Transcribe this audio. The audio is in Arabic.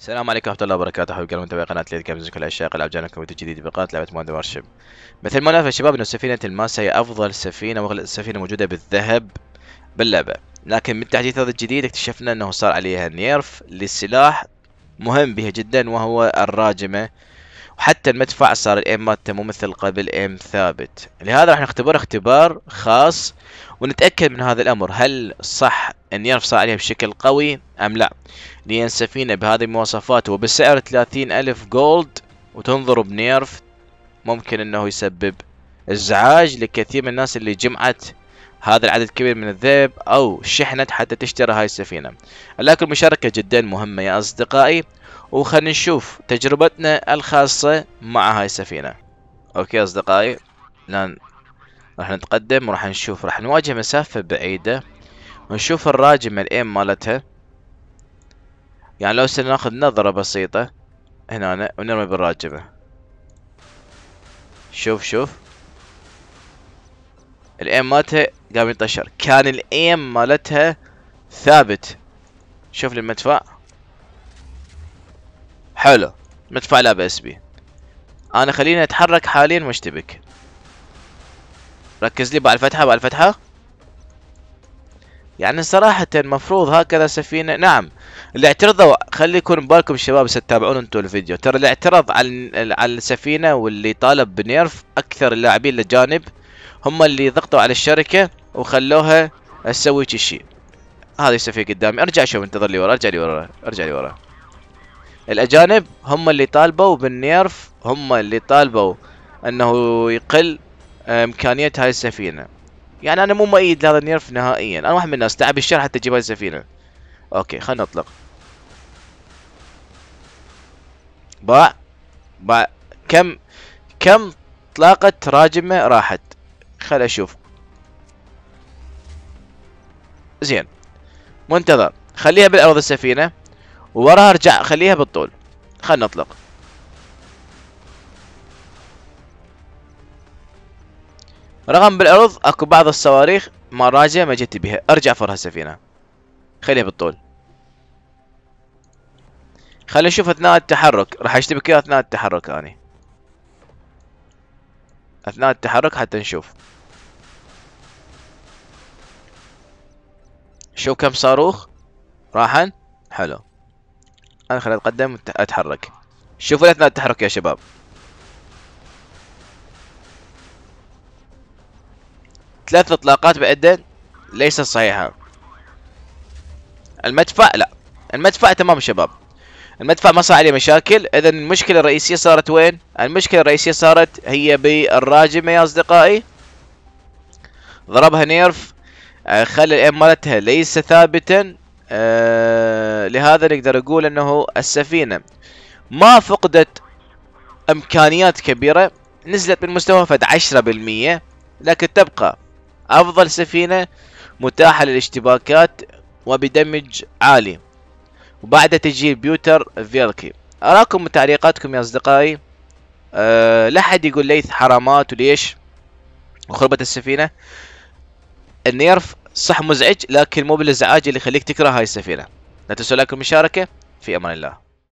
السلام عليكم ورحمة الله وبركاته حبيبي قلب متابعي قناة ليد جيمز كل عشاق العاب جانا كوميدي جديد بقناة لعبة مود وارشيب مثل ما نعرف يا شباب انه سفينة الماس هي افضل سفينة واغلى سفينة موجودة بالذهب باللعبة لكن من التحديث هذا الجديد اكتشفنا انه صار عليها نيرف للسلاح مهم بها جدا وهو الراجمة وحتى المدفع صار الايم مالته مو مثل قبل ام ثابت لهذا راح نختبر اختبار خاص ونتأكد من هذا الامر هل صح ان ينفصل عليها بشكل قوي ام لا لان سفينة بهذه المواصفات وبسعر 30 الف جولد وتنظر بنيرف ممكن انه يسبب ازعاج لكثير من الناس اللي جمعت هذا العدد الكبير من الذئب أو شحنت حتى تشتري هاي السفينة لكن المشاركة جدا مهمة يا أصدقائي وخلنا نشوف تجربتنا الخاصة مع هاي السفينة أوكي أصدقائي الآن راح نتقدم وراح نشوف راح نواجه مسافة بعيدة ونشوف الراجم الإيم مالتها يعني لو سناخذ نظرة بسيطة هنا ونرمي بالراجمة شوف شوف الايم مالتها قام ينطشر كان الايم مالتها ثابت شوف لي المدفع حلو مدفع لا باس به انا خليني اتحرك حاليا واشتبك ركز لي بعد الفتحه بعد الفتحه يعني صراحة المفروض هكذا سفينة نعم اللي اعترضوا خلي يكون بالكم الشباب ستتابعون انتم الفيديو ترى اللي اعترض على على السفينة واللي طالب بنيرف اكثر اللاعبين الجانب هم اللي ضغطوا على الشركه وخلوها تسوي شيء هذا السفينة قدامي ارجع شوف انتظر لي ورا ارجع لي ورا ارجع لي ورا الاجانب هم اللي طالبوا بالنيرف هم اللي طالبوا انه يقل آه، امكانيه هاي السفينه يعني انا مو مؤيد لهذا النيرف نهائيا انا واحد من الناس تعب الشر حتى اجيب هاي السفينه اوكي خلنا نطلق باع باع كم كم طلاقة راجمة راحت خل اشوف زين منتظر خليها بالارض السفينه ووراها ارجع خليها بالطول خل نطلق رغم بالارض اكو بعض الصواريخ راجع ما جت بها ارجع فرها السفينه خليها بالطول خلي نشوف اثناء التحرك راح اشتبك اثناء التحرك اني يعني. اثناء التحرك حتى نشوف شوف كم صاروخ راحن حلو انا خليني اتقدم اتحرك شوفوا اثناء التحرك يا شباب ثلاث اطلاقات بعدين ليست صحيحة المدفع لا المدفع تمام شباب المدفع ما صار عليه مشاكل اذا المشكله الرئيسيه صارت وين المشكله الرئيسيه صارت هي بالراجمه يا اصدقائي ضربها نيرف آه، خلى الام مالتها ليس ثابتا آه، لهذا نقدر نقول انه السفينه ما فقدت امكانيات كبيره نزلت من مستوى فد 10% لكن تبقى افضل سفينه متاحه للاشتباكات وبدمج عالي وبعد تسجيل بيوتر فيلكي أراكم تعليقاتكم يا أصدقائي أه لا حد يقول ليث حرامات وليش وخربت السفينة النيرف صح مزعج لكن مو بالازعاج اللي يخليك تكره هاي السفينة لا تنسوا لايك المشاركة في أمان الله